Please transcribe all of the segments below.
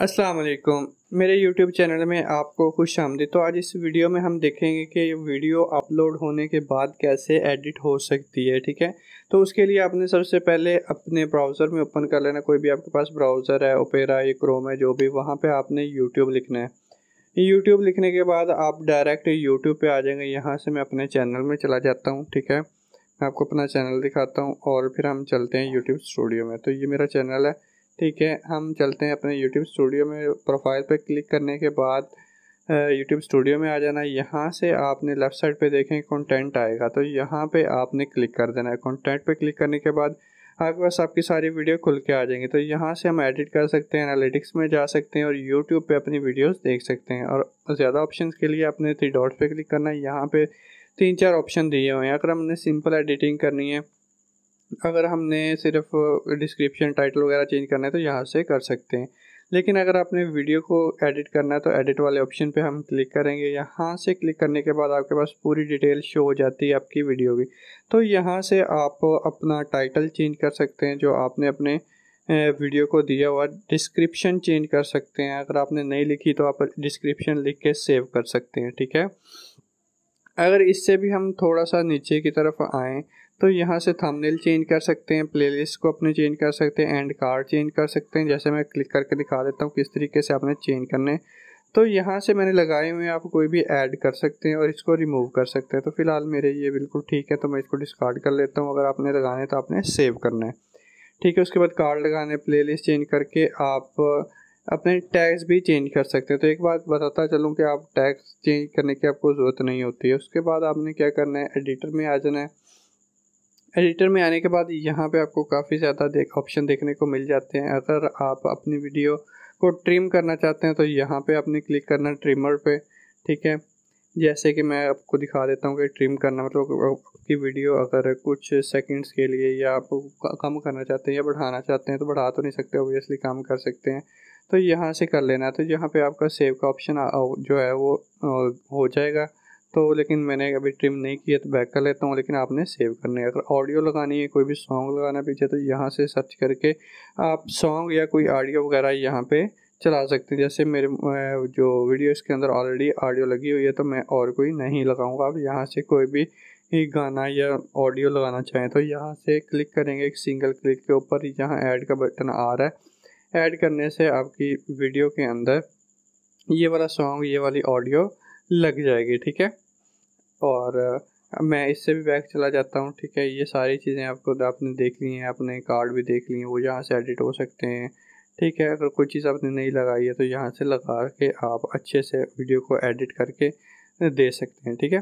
अस्सलाम वालेकुम मेरे YouTube चैनल में आपको खुश आमदी तो आज इस वीडियो में हम देखेंगे कि ये वीडियो अपलोड होने के बाद कैसे एडिट हो सकती है ठीक है तो उसके लिए आपने सबसे पहले अपने ब्राउज़र में ओपन कर लेना कोई भी आपके पास ब्राउज़र है ओपेरा या क्रोम है जो भी वहाँ पे आपने YouTube लिखना है YouTube लिखने के बाद आप डायरेक्ट यूट्यूब पर आ जाएंगे यहाँ से मैं अपने चैनल में चला जाता हूँ ठीक है मैं आपको अपना चैनल दिखाता हूँ और फिर हम चलते हैं यूट्यूब स्टूडियो में तो ये मेरा चैनल है ठीक है हम चलते हैं अपने यूट्यूब स्टूडियो में प्रोफाइल पर क्लिक करने के बाद यूट्यूब स्टूडियो में आ जाना यहाँ से आपने लेफ़्ट साइड पे देखें कंटेंट आएगा तो यहाँ पे आपने क्लिक कर देना है कंटेंट पे क्लिक करने के बाद आपके पास आपकी सारी वीडियो खुल के आ जाएंगी तो यहाँ से हम एडिट कर सकते हैं एनालिटिक्स में जा सकते हैं और यूट्यूब पे अपनी वीडियोस देख सकते हैं और ज़्यादा ऑप्शन के लिए आपने थ्री डॉट पर क्लिक करना है यहाँ पर तीन चार ऑप्शन दिए हुए हैं अगर हमने सिंपल एडिटिंग करनी है अगर हमने सिर्फ डिस्क्रिप्शन टाइटल वगैरह चेंज करना है तो यहाँ से कर सकते हैं लेकिन अगर आपने वीडियो को एडिट करना है तो एडिट वाले ऑप्शन पे हम क्लिक करेंगे यहाँ से क्लिक करने के बाद आपके पास पूरी डिटेल शो हो जाती है आपकी वीडियो की तो यहाँ से आप अपना टाइटल चेंज कर सकते हैं जो आपने अपने वीडियो को दिया हुआ डिस्क्रिप्शन चेंज कर सकते हैं अगर आपने नहीं लिखी तो आप डिस्क्रिप्शन लिख के सेव कर सकते हैं ठीक है अगर इससे भी हम थोड़ा सा नीचे की तरफ आएँ तो यहाँ से थंबनेल चेंज कर सकते हैं प्लेलिस्ट को अपने चेंज कर सकते हैं एंड कार्ड चेंज कर सकते हैं जैसे मैं क्लिक करके दिखा देता हूँ किस तरीके से आपने चेंज करने तो यहाँ से मैंने लगाए हुए आप कोई भी ऐड कर सकते हैं और इसको रिमूव कर सकते हैं तो फिलहाल मेरे ये बिल्कुल ठीक है तो मैं इसको डिस्कार्ड कर लेता हूँ अगर आपने लगाने तो आपने सेव करना है ठीक है उसके बाद कार्ड लगाने लिस्ट चेंज करके आप अपने टैग्स भी चेंज कर सकते हैं तो एक बात बताता चलूँ कि आप टैग्स चेंज करने की आपको ज़रूरत नहीं होती है उसके बाद आपने क्या करना है एडिटर में आ जाना है एडिटर में आने के बाद यहाँ पे आपको काफ़ी ज़्यादा देख ऑप्शन देखने को मिल जाते हैं अगर आप अपनी वीडियो को ट्रिम करना चाहते हैं तो यहाँ पे आपने क्लिक करना ट्रिमर पे ठीक है जैसे कि मैं आपको दिखा देता हूँ कि ट्रिम करना मतलब आपकी वीडियो अगर कुछ सेकंड्स के लिए या आप कम करना चाहते हैं या बढ़ाना चाहते हैं तो बढ़ा तो नहीं सकते ओबियसली काम कर सकते हैं तो यहाँ से कर लेना है तो यहाँ पर आपका सेव का ऑप्शन जो है वो हो जाएगा तो लेकिन मैंने अभी ट्रिम नहीं किया तो बैक कर लेता हूँ लेकिन आपने सेव करने है अगर ऑडियो लगानी है कोई भी सॉन्ग लगाना पीछे तो यहाँ से सर्च करके आप सॉन्ग या कोई ऑडियो वगैरह यहाँ पे चला सकते हैं जैसे मेरे जो वीडियो इसके अंदर ऑलरेडी ऑडियो लगी हुई है तो मैं और कोई नहीं लगाऊंगा आप यहाँ से कोई भी एक गाना या ऑडियो लगाना चाहें तो यहाँ से क्लिक करेंगे एक सिंगल क्लिक के ऊपर यहाँ ऐड का बटन आ रहा है ऐड करने से आपकी वीडियो के अंदर ये वाला सॉन्ग ये वाली ऑडियो लग जाएगी ठीक है और मैं इससे भी बैक चला जाता हूँ ठीक है ये सारी चीज़ें आपको आपने देख ली हैं अपने कार्ड भी देख ली हैं वो यहाँ से एडिट हो सकते हैं ठीक है अगर कोई चीज़ आपने नहीं लगाई है तो यहाँ से लगा के आप अच्छे से वीडियो को एडिट करके दे सकते हैं ठीक है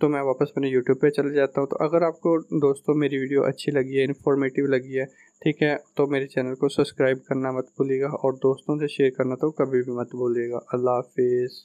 तो मैं वापस अपने यूट्यूब पे चले जाता हूँ तो अगर आपको दोस्तों मेरी वीडियो अच्छी लगी है इन्फॉर्मेटिव लगी है ठीक है तो मेरे चैनल को सब्सक्राइब करना मत भूलिएगा और दोस्तों से शेयर करना तो कभी भी मत भूलिएगा अल्लाह हाफिज़